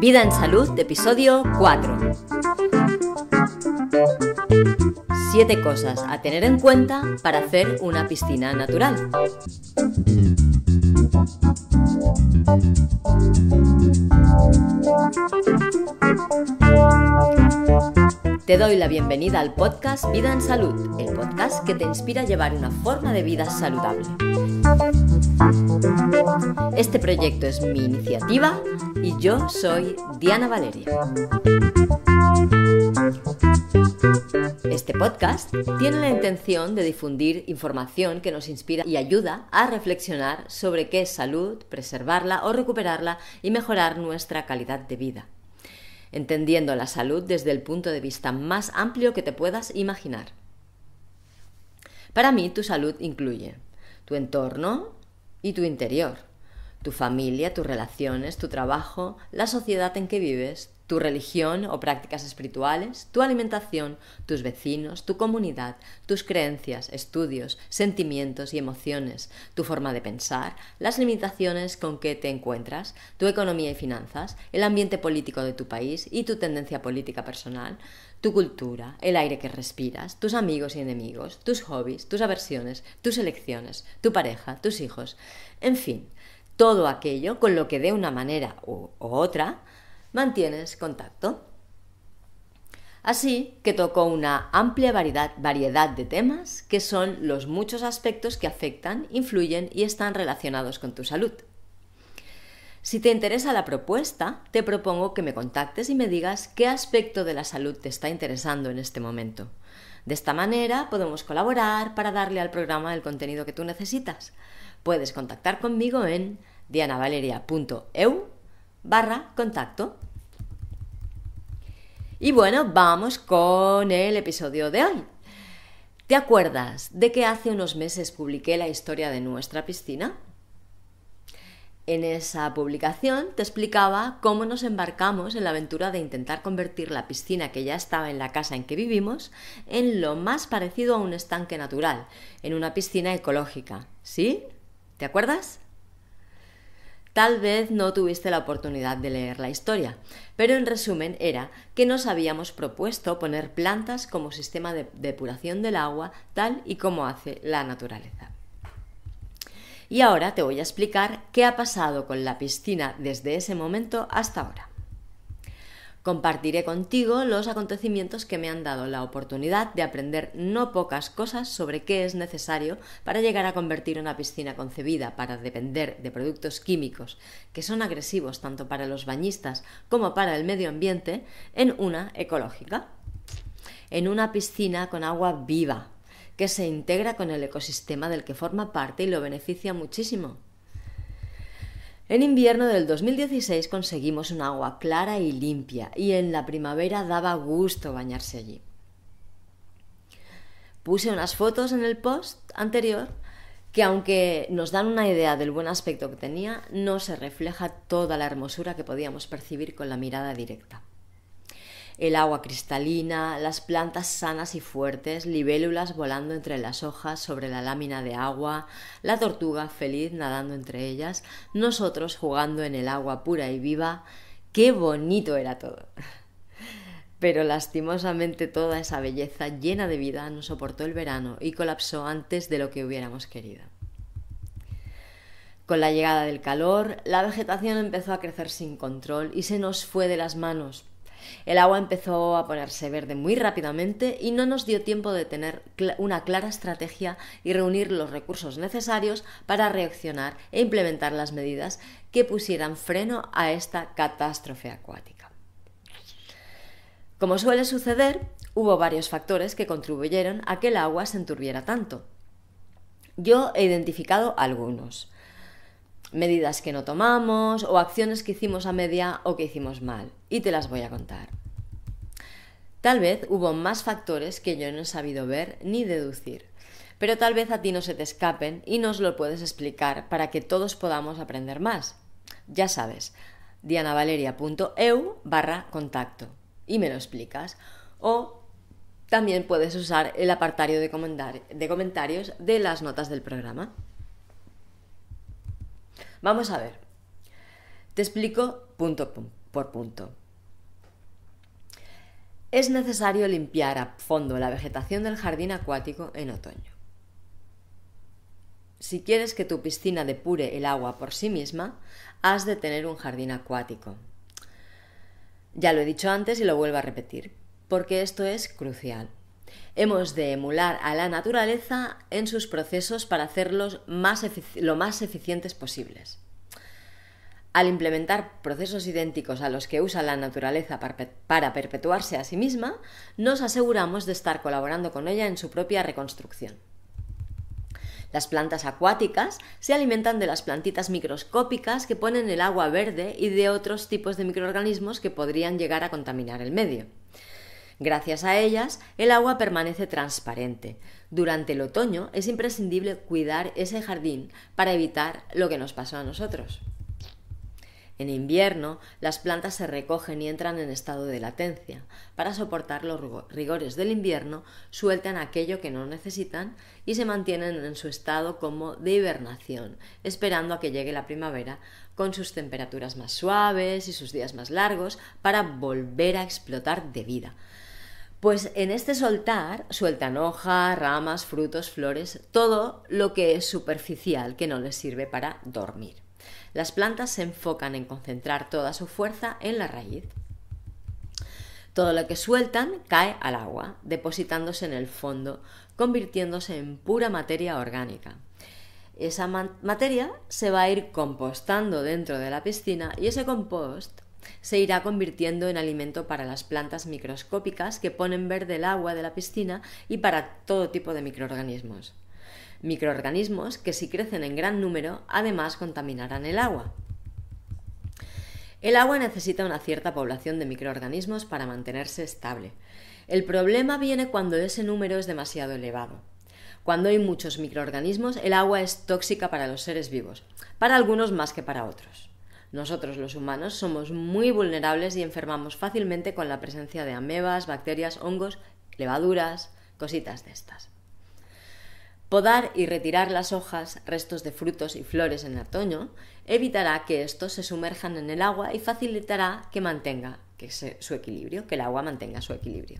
Vida en Salud, episodio 4. 7 cosas a tener en cuenta para hacer una piscina natural. Te doy la bienvenida al podcast Vida en Salud, el podcast que te inspira a llevar una forma de vida saludable. Este proyecto es mi iniciativa y yo soy Diana Valeria. Este podcast tiene la intención de difundir información que nos inspira y ayuda a reflexionar sobre qué es salud, preservarla o recuperarla y mejorar nuestra calidad de vida, entendiendo la salud desde el punto de vista más amplio que te puedas imaginar. Para mí, tu salud incluye tu entorno y tu interior, tu familia, tus relaciones, tu trabajo, la sociedad en que vives, tu religión o prácticas espirituales, tu alimentación, tus vecinos, tu comunidad, tus creencias, estudios, sentimientos y emociones, tu forma de pensar, las limitaciones con que te encuentras, tu economía y finanzas, el ambiente político de tu país y tu tendencia política personal, tu cultura, el aire que respiras, tus amigos y enemigos, tus hobbies, tus aversiones, tus elecciones, tu pareja, tus hijos, en fin, todo aquello con lo que de una manera u otra mantienes contacto. Así que tocó una amplia variedad, variedad, de temas que son los muchos aspectos que afectan, influyen y están relacionados con tu salud. Si te interesa la propuesta, te propongo que me contactes y me digas qué aspecto de la salud te está interesando en este momento. De esta manera podemos colaborar para darle al programa el contenido que tú necesitas. Puedes contactar conmigo en dianavaleria.eu barra contacto. Y bueno, vamos con el episodio de hoy. ¿Te acuerdas de que hace unos meses publiqué la historia de nuestra piscina? En esa publicación te explicaba cómo nos embarcamos en la aventura de intentar convertir la piscina que ya estaba en la casa en que vivimos en lo más parecido a un estanque natural, en una piscina ecológica. ¿Sí? ¿Te acuerdas? Tal vez no tuviste la oportunidad de leer la historia, pero en resumen era que nos habíamos propuesto poner plantas como sistema de depuración del agua tal y como hace la naturaleza. Y ahora te voy a explicar qué ha pasado con la piscina desde ese momento hasta ahora. Compartiré contigo los acontecimientos que me han dado la oportunidad de aprender no pocas cosas sobre qué es necesario para llegar a convertir una piscina concebida para depender de productos químicos que son agresivos tanto para los bañistas como para el medio ambiente en una ecológica. En una piscina con agua viva, que se integra con el ecosistema del que forma parte y lo beneficia muchísimo. En invierno del 2016 conseguimos un agua clara y limpia y en la primavera daba gusto bañarse allí. Puse unas fotos en el post anterior que aunque nos dan una idea del buen aspecto que tenía, no se refleja toda la hermosura que podíamos percibir con la mirada directa el agua cristalina, las plantas sanas y fuertes, libélulas volando entre las hojas sobre la lámina de agua, la tortuga feliz nadando entre ellas, nosotros jugando en el agua pura y viva. ¡Qué bonito era todo! Pero lastimosamente toda esa belleza llena de vida no soportó el verano y colapsó antes de lo que hubiéramos querido. Con la llegada del calor, la vegetación empezó a crecer sin control y se nos fue de las manos el agua empezó a ponerse verde muy rápidamente y no nos dio tiempo de tener una clara estrategia y reunir los recursos necesarios para reaccionar e implementar las medidas que pusieran freno a esta catástrofe acuática. Como suele suceder, hubo varios factores que contribuyeron a que el agua se enturbiera tanto. Yo he identificado algunos medidas que no tomamos o acciones que hicimos a media o que hicimos mal. Y te las voy a contar. Tal vez hubo más factores que yo no he sabido ver ni deducir, pero tal vez a ti no se te escapen y nos lo puedes explicar para que todos podamos aprender más. Ya sabes, dianavaleria.eu barra contacto y me lo explicas. O también puedes usar el apartario de, de comentarios de las notas del programa. Vamos a ver. Te explico punto por punto. Es necesario limpiar a fondo la vegetación del jardín acuático en otoño. Si quieres que tu piscina depure el agua por sí misma, has de tener un jardín acuático. Ya lo he dicho antes y lo vuelvo a repetir, porque esto es crucial. Hemos de emular a la naturaleza en sus procesos para hacerlos lo más eficientes posibles. Al implementar procesos idénticos a los que usa la naturaleza para perpetuarse a sí misma, nos aseguramos de estar colaborando con ella en su propia reconstrucción. Las plantas acuáticas se alimentan de las plantitas microscópicas que ponen el agua verde y de otros tipos de microorganismos que podrían llegar a contaminar el medio. Gracias a ellas, el agua permanece transparente. Durante el otoño es imprescindible cuidar ese jardín para evitar lo que nos pasó a nosotros. En invierno, las plantas se recogen y entran en estado de latencia. Para soportar los rigores del invierno, sueltan aquello que no necesitan y se mantienen en su estado como de hibernación, esperando a que llegue la primavera con sus temperaturas más suaves y sus días más largos para volver a explotar de vida. Pues en este soltar sueltan hojas, ramas, frutos, flores, todo lo que es superficial que no les sirve para dormir. Las plantas se enfocan en concentrar toda su fuerza en la raíz. Todo lo que sueltan cae al agua, depositándose en el fondo, convirtiéndose en pura materia orgánica. Esa materia se va a ir compostando dentro de la piscina y ese compost se irá convirtiendo en alimento para las plantas microscópicas que ponen verde el agua de la piscina y para todo tipo de microorganismos. Microorganismos que si crecen en gran número además contaminarán el agua. El agua necesita una cierta población de microorganismos para mantenerse estable. El problema viene cuando ese número es demasiado elevado. Cuando hay muchos microorganismos, el agua es tóxica para los seres vivos, para algunos más que para otros. Nosotros los humanos somos muy vulnerables y enfermamos fácilmente con la presencia de amebas, bacterias, hongos, levaduras, cositas de estas. Podar y retirar las hojas, restos de frutos y flores en otoño evitará que estos se sumerjan en el agua y facilitará que mantenga su equilibrio, que el agua mantenga su equilibrio.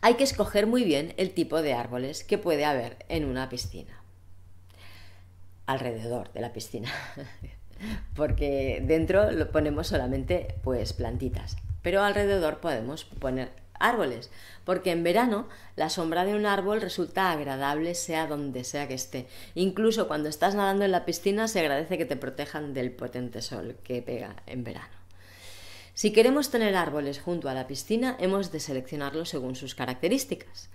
Hay que escoger muy bien el tipo de árboles que puede haber en una piscina alrededor de la piscina, porque dentro lo ponemos solamente pues plantitas, pero alrededor podemos poner árboles, porque en verano la sombra de un árbol resulta agradable sea donde sea que esté. Incluso cuando estás nadando en la piscina se agradece que te protejan del potente sol que pega en verano. Si queremos tener árboles junto a la piscina, hemos de seleccionarlos según sus características.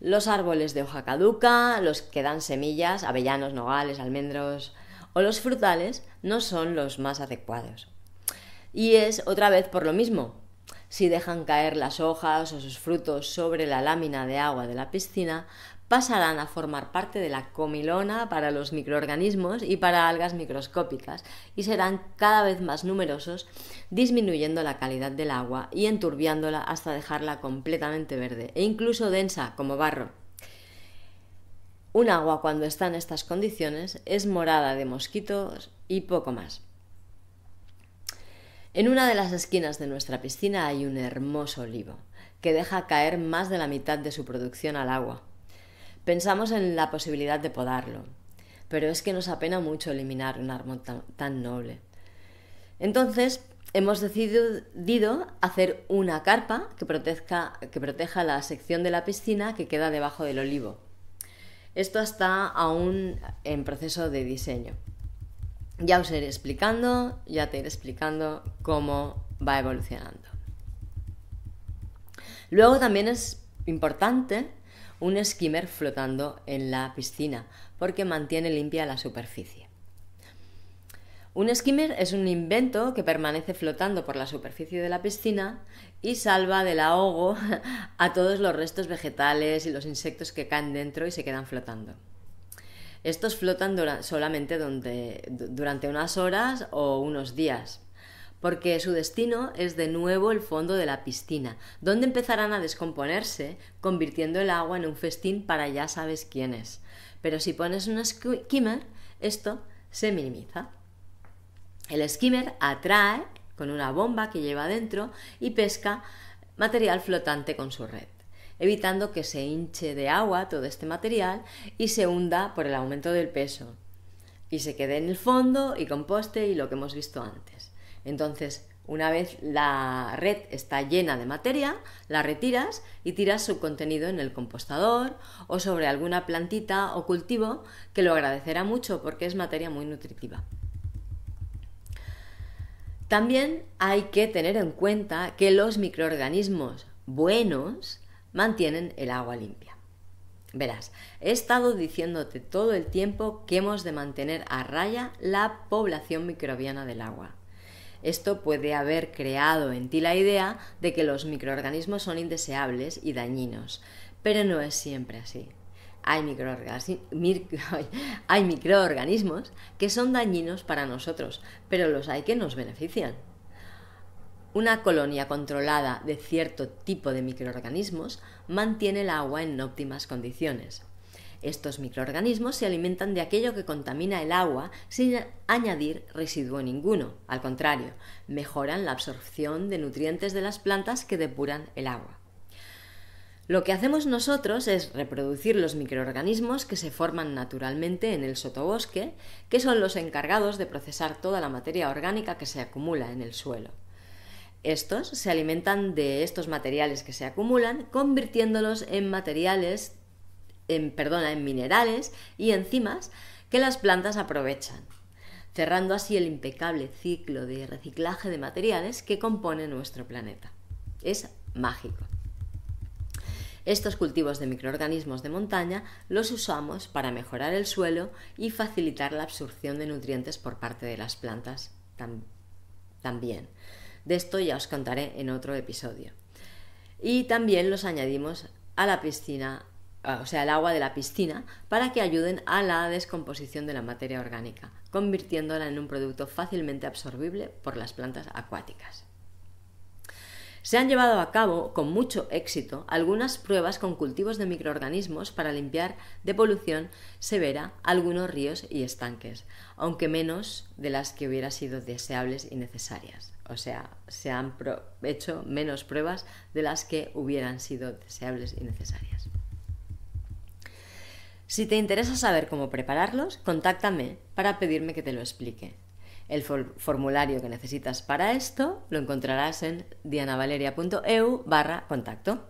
Los árboles de hoja caduca, los que dan semillas, avellanos, nogales, almendros o los frutales, no son los más adecuados. Y es otra vez por lo mismo. Si dejan caer las hojas o sus frutos sobre la lámina de agua de la piscina, pasarán a formar parte de la comilona para los microorganismos y para algas microscópicas y serán cada vez más numerosos, disminuyendo la calidad del agua y enturbiándola hasta dejarla completamente verde e incluso densa como barro. Un agua cuando está en estas condiciones es morada de mosquitos y poco más. En una de las esquinas de nuestra piscina hay un hermoso olivo, que deja caer más de la mitad de su producción al agua. Pensamos en la posibilidad de podarlo, pero es que nos apena mucho eliminar un árbol tan, noble. Entonces, hemos decidido hacer una carpa que que proteja la sección de la piscina que queda debajo del olivo. Esto está aún en proceso de diseño. Ya os iré explicando, ya te iré explicando cómo va evolucionando. Luego también es importante un skimmer flotando en la piscina porque mantiene limpia la superficie. Un skimmer es un invento que permanece flotando por la superficie de la piscina y salva del ahogo a todos los restos vegetales y los insectos que caen dentro y se quedan flotando. Estos flotan solamente durante unas horas o unos días porque su destino es de nuevo el fondo de la piscina, donde empezarán a descomponerse, convirtiendo el agua en un festín para ya sabes quiénes. Pero si pones un skimmer, esto se minimiza. El skimmer atrae con una bomba que lleva dentro y pesca material flotante con su red evitando que se hinche de agua todo este material y se hunda por el aumento del peso y se quede en el fondo y composte y lo que hemos visto antes. Entonces, una vez la red está llena de materia, la retiras y tiras su contenido en el compostador o sobre alguna plantita o cultivo que lo agradecerá mucho porque es materia muy nutritiva. También hay que tener en cuenta que los microorganismos buenos mantienen el agua limpia. Verás, he estado diciéndote todo el tiempo que hemos de mantener a raya la población microbiana del agua. Esto puede haber creado en ti la idea de que los microorganismos son indeseables y dañinos, pero no es siempre así. Hay, microorganismos que son dañinos para nosotros, pero los hay que nos benefician. Una colonia controlada de cierto tipo de microorganismos mantiene el agua en óptimas condiciones, estos microorganismos se alimentan de aquello que contamina el agua sin añadir residuo ninguno. Al contrario, mejoran la absorción de nutrientes de las plantas que depuran el agua. Lo que hacemos nosotros es reproducir los microorganismos que se forman naturalmente en el sotobosque, que son los encargados de procesar toda la materia orgánica que se acumula en el suelo. Estos se alimentan de estos materiales que se acumulan, convirtiéndolos en materiales en, perdona, en minerales y enzimas que las plantas aprovechan, cerrando así el impecable ciclo de reciclaje de materiales que compone nuestro planeta. Es mágico. Estos cultivos de microorganismos de montaña los usamos para mejorar el suelo y facilitar la absorción de nutrientes por parte de las plantas también. De esto ya os contaré en otro episodio. Y también los añadimos a la piscina Ah, o sea, el agua de la piscina, para que ayuden a la descomposición de la materia orgánica, convirtiéndola en un producto fácilmente absorbible por las plantas acuáticas. Se han llevado a cabo con mucho éxito algunas pruebas con cultivos de microorganismos para limpiar de polución severa algunos ríos y estanques, aunque menos de las que hubieran sido deseables y necesarias. O sea, se han hecho menos pruebas de las que hubieran sido deseables y necesarias. Si te interesa saber cómo prepararlos, contáctame para pedirme que te lo explique. El formulario que necesitas para esto lo encontrarás en dianavaleria.eu barra contacto.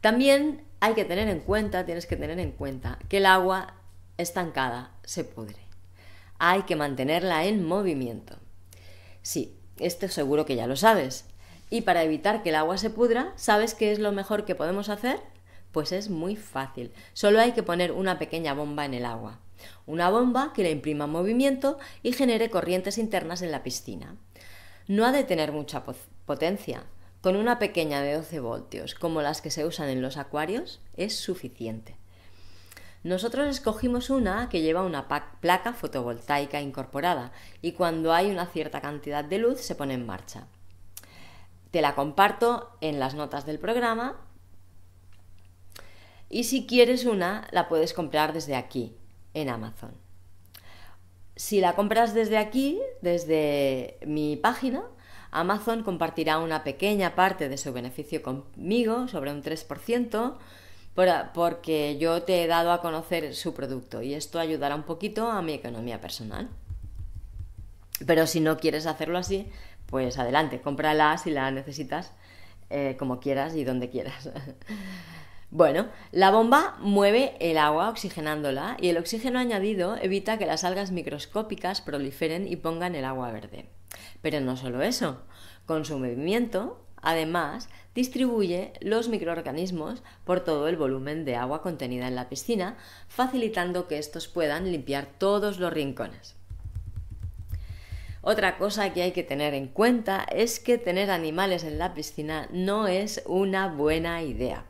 También hay que tener en cuenta, tienes que tener en cuenta, que el agua estancada se pudre. Hay que mantenerla en movimiento. Sí, esto seguro que ya lo sabes. Y para evitar que el agua se pudra, ¿sabes qué es lo mejor que podemos hacer? Pues es muy fácil, solo hay que poner una pequeña bomba en el agua. Una bomba que le imprima movimiento y genere corrientes internas en la piscina. No ha de tener mucha potencia, con una pequeña de 12 voltios, como las que se usan en los acuarios, es suficiente. Nosotros escogimos una que lleva una placa fotovoltaica incorporada y cuando hay una cierta cantidad de luz se pone en marcha. Te la comparto en las notas del programa y si quieres una, la puedes comprar desde aquí, en Amazon. Si la compras desde aquí, desde mi página, Amazon compartirá una pequeña parte de su beneficio conmigo, sobre un 3%, porque yo te he dado a conocer su producto y esto ayudará un poquito a mi economía personal. Pero si no quieres hacerlo así, pues adelante, cómprala si la necesitas, eh, como quieras y donde quieras. Bueno, la bomba mueve el agua oxigenándola y el oxígeno añadido evita que las algas microscópicas proliferen y pongan el agua verde. Pero no solo eso, con su movimiento, además, distribuye los microorganismos por todo el volumen de agua contenida en la piscina, facilitando que estos puedan limpiar todos los rincones. Otra cosa que hay que tener en cuenta es que tener animales en la piscina no es una buena idea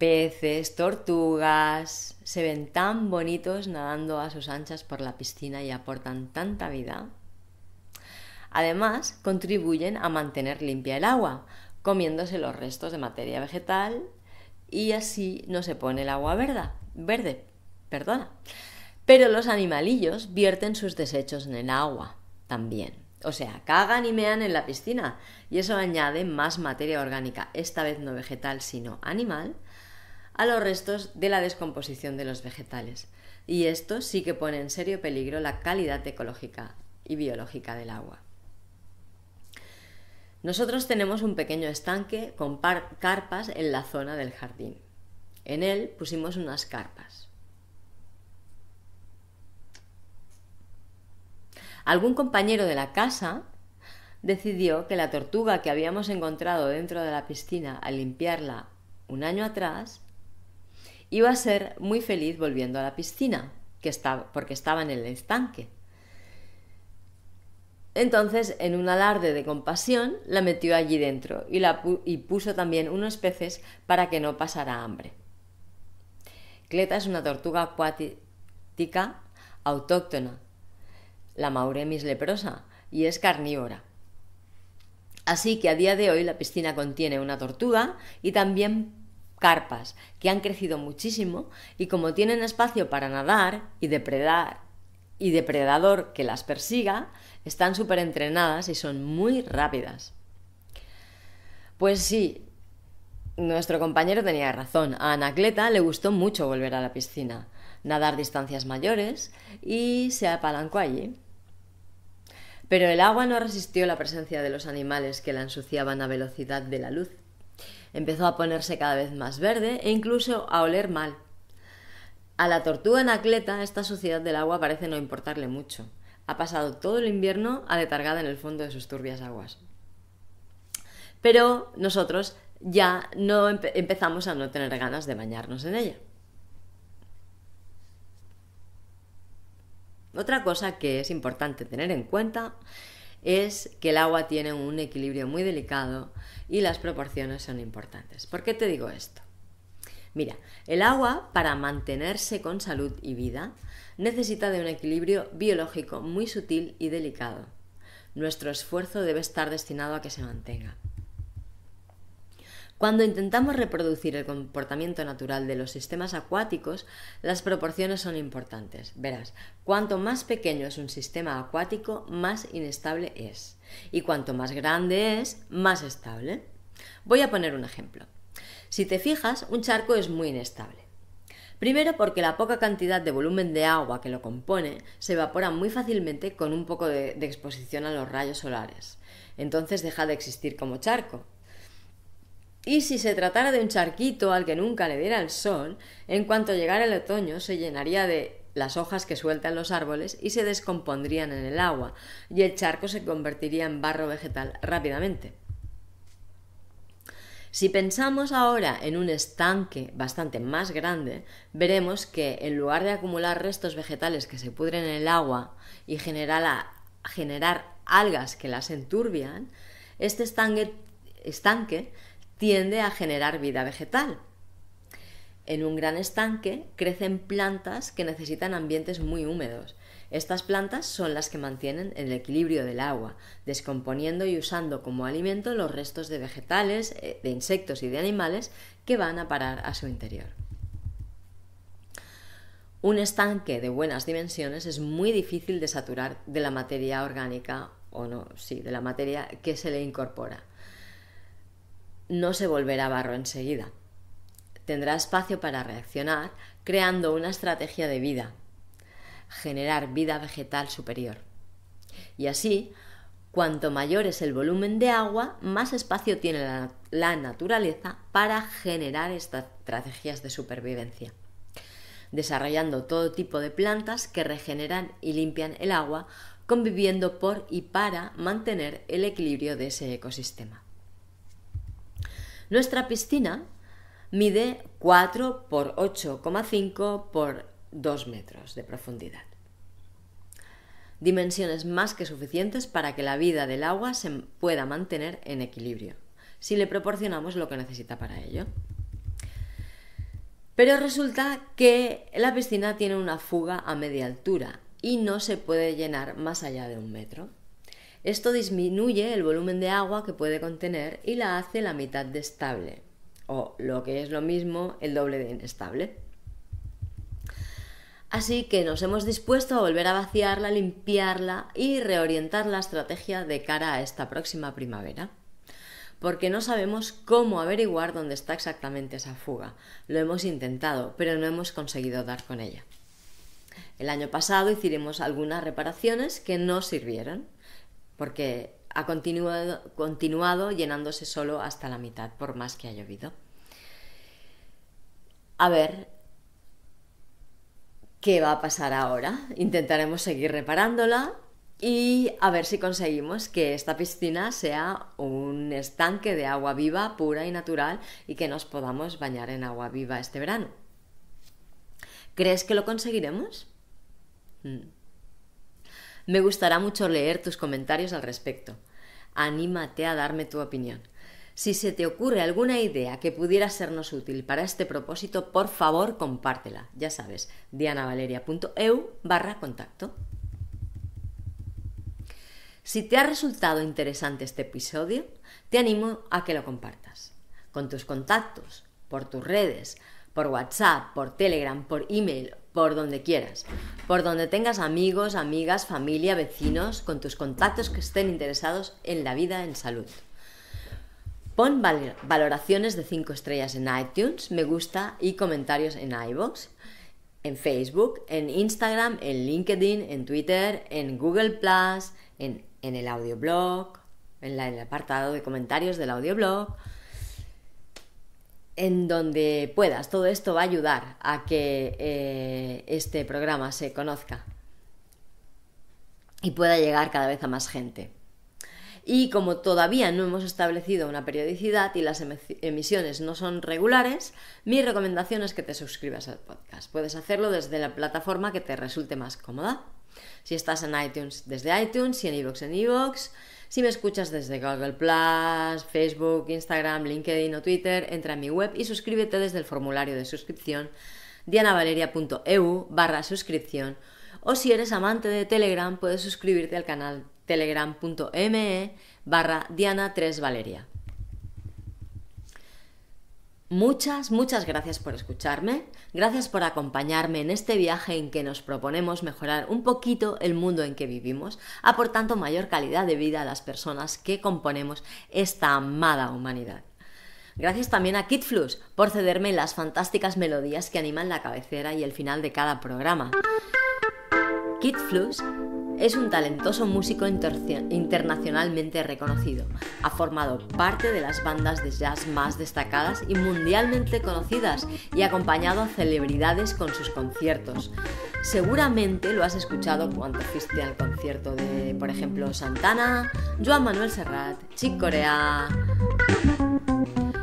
peces, tortugas, se ven tan bonitos nadando a sus anchas por la piscina y aportan tanta vida. Además, contribuyen a mantener limpia el agua, comiéndose los restos de materia vegetal y así no se pone el agua verde, verde, perdona. Pero los animalillos vierten sus desechos en el agua también. O sea, cagan y mean en la piscina y eso añade más materia orgánica, esta vez no vegetal sino animal, a los restos de la descomposición de los vegetales. Y esto sí que pone en serio peligro la calidad ecológica y biológica del agua. Nosotros tenemos un pequeño estanque con carpas en la zona del jardín. En él pusimos unas carpas. Algún compañero de la casa decidió que la tortuga que habíamos encontrado dentro de la piscina al limpiarla un año atrás iba a ser muy feliz volviendo a la piscina, que estaba, porque estaba en el estanque. Entonces, en un alarde de compasión, la metió allí dentro y, puso también unos peces para que no pasara hambre. Cleta es una tortuga acuática autóctona, la Mauremis leprosa, y es carnívora. Así que a día de hoy la piscina contiene una tortuga y también carpas, que han crecido muchísimo y como tienen espacio para nadar y depredar y depredador que las persiga, están súper entrenadas y son muy rápidas. Pues sí, nuestro compañero tenía razón. A Anacleta le gustó mucho volver a la piscina, nadar distancias mayores y se apalancó allí. Pero el agua no resistió la presencia de los animales que la ensuciaban a velocidad de la luz. Empezó a ponerse cada vez más verde e incluso a oler mal. A la tortuga Atleta, esta suciedad del agua parece no importarle mucho. Ha pasado todo el invierno aletargada en el fondo de sus turbias aguas. Pero nosotros ya no empezamos a no tener ganas de bañarnos en ella. Otra cosa que es importante tener en cuenta es que el agua tiene un equilibrio muy delicado y las proporciones son importantes. ¿Por qué te digo esto? Mira, el agua para mantenerse con salud y vida necesita de un equilibrio biológico muy sutil y delicado. Nuestro esfuerzo debe estar destinado a que se mantenga. Cuando intentamos reproducir el comportamiento natural de los sistemas acuáticos, las proporciones son importantes. Verás, cuanto más pequeño es un sistema acuático, más inestable es. Y cuanto más grande es, más estable. Voy a poner un ejemplo. Si te fijas, un charco es muy inestable. Primero porque la poca cantidad de volumen de agua que lo compone se evapora muy fácilmente con un poco de, de exposición a los rayos solares. Entonces deja de existir como charco y si se tratara de un charquito al que nunca le diera el sol, en cuanto llegara el otoño se llenaría de las hojas que sueltan los árboles y se descompondrían en el agua, y el charco se convertiría en barro vegetal rápidamente. Si pensamos ahora en un estanque bastante más grande, veremos que en lugar de acumular restos vegetales que se pudren en el agua y generar, algas que las enturbian, este estanque, estanque tiende a generar vida vegetal. En un gran estanque crecen plantas que necesitan ambientes muy húmedos. Estas plantas son las que mantienen el equilibrio del agua, descomponiendo y usando como alimento los restos de vegetales, eh, de insectos y de animales que van a parar a su interior. Un estanque de buenas dimensiones es muy difícil de saturar de la materia orgánica o no, sí, de la materia que se le incorpora no se volverá barro enseguida. Tendrá espacio para reaccionar creando una estrategia de vida, generar vida vegetal superior. Y así, cuanto mayor es el volumen de agua, más espacio tiene la, naturaleza para generar estas estrategias de supervivencia desarrollando todo tipo de plantas que regeneran y limpian el agua, conviviendo por y para mantener el equilibrio de ese ecosistema. Nuestra piscina mide 4 por 8,5 por 2 metros de profundidad. Dimensiones más que suficientes para que la vida del agua se pueda mantener en equilibrio, si le proporcionamos lo que necesita para ello. Pero resulta que la piscina tiene una fuga a media altura y no se puede llenar más allá de un metro. Esto disminuye el volumen de agua que puede contener y la hace la mitad de estable, o lo que es lo mismo, el doble de inestable. Así que nos hemos dispuesto a volver a vaciarla, limpiarla y reorientar la estrategia de cara a esta próxima primavera. Porque no sabemos cómo averiguar dónde está exactamente esa fuga. Lo hemos intentado, pero no hemos conseguido dar con ella. El año pasado hicimos algunas reparaciones que no sirvieron porque ha continuado, llenándose solo hasta la mitad, por más que ha llovido. A ver, ¿qué va a pasar ahora? Intentaremos seguir reparándola y a ver si conseguimos que esta piscina sea un estanque de agua viva, pura y natural, y que nos podamos bañar en agua viva este verano. ¿Crees que lo conseguiremos? Mm. Me gustará mucho leer tus comentarios al respecto. Anímate a darme tu opinión. Si se te ocurre alguna idea que pudiera sernos útil para este propósito, por favor compártela. Ya sabes, dianavaleria.eu barra contacto. Si te ha resultado interesante este episodio, te animo a que lo compartas con tus contactos, por tus redes, por WhatsApp, por Telegram, por email por donde quieras, por donde tengas amigos, amigas, familia, vecinos, con tus contactos que estén interesados en la vida en salud. Pon valoraciones de 5 estrellas en iTunes, me gusta y comentarios en iBox, en Facebook, en Instagram, en LinkedIn, en Twitter, en Google en, el audioblog, en, en el apartado de comentarios del audioblog en donde puedas. Todo esto va a ayudar a que eh, este programa se conozca y pueda llegar cada vez a más gente. Y como todavía no hemos establecido una periodicidad y las emisiones no son regulares, mi recomendación es que te suscribas al podcast. Puedes hacerlo desde la plataforma que te resulte más cómoda. Si estás en iTunes, desde iTunes, si en iVoox, en iVoox, si me escuchas desde Google Plus, Facebook, Instagram, LinkedIn o Twitter, entra en mi web y suscríbete desde el formulario de suscripción dianavaleria.eu barra suscripción o si eres amante de Telegram puedes suscribirte al canal telegram.me barra diana3valeria. Muchas, muchas gracias por escucharme, gracias por acompañarme en este viaje en que nos proponemos mejorar un poquito el mundo en que vivimos, aportando mayor calidad de vida a las personas que componemos esta amada humanidad. Gracias también a Kitflux por cederme las fantásticas melodías que animan la cabecera y el final de cada programa. Kitflux es un talentoso músico internacionalmente reconocido. Ha formado parte de las bandas de jazz más destacadas y mundialmente conocidas y ha acompañado a celebridades con sus conciertos. Seguramente lo has escuchado cuando fuiste al concierto de, por ejemplo, Santana, Joan Manuel Serrat, Chick Corea.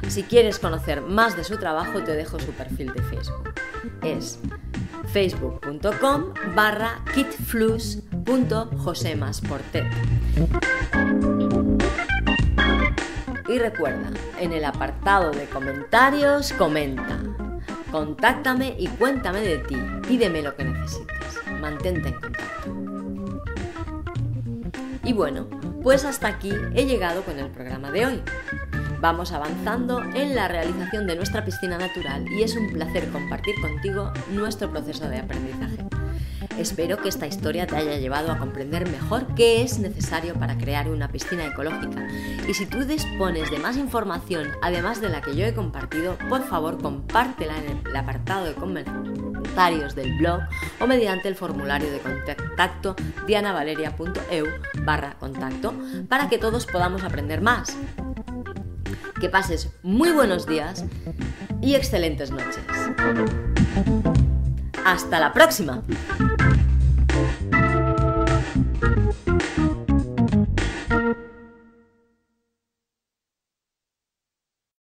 Si quieres conocer más de su trabajo, te dejo su perfil de Facebook. Es facebook.com barra y recuerda, en el apartado de comentarios comenta, contáctame y cuéntame de ti, pídeme lo que necesites, mantente en contacto. Y bueno, pues hasta aquí he llegado con el programa de hoy. Vamos avanzando en la realización de nuestra piscina natural y es un placer compartir contigo nuestro proceso de aprendizaje. Espero que esta historia te haya llevado a comprender mejor qué es necesario para crear una piscina ecológica. Y si tú dispones de más información, además de la que yo he compartido, por favor compártela en el apartado de comentarios del blog o mediante el formulario de contacto dianavaleria.eu barra contacto para que todos podamos aprender más. Que pases muy buenos días y excelentes noches. Hasta la próxima.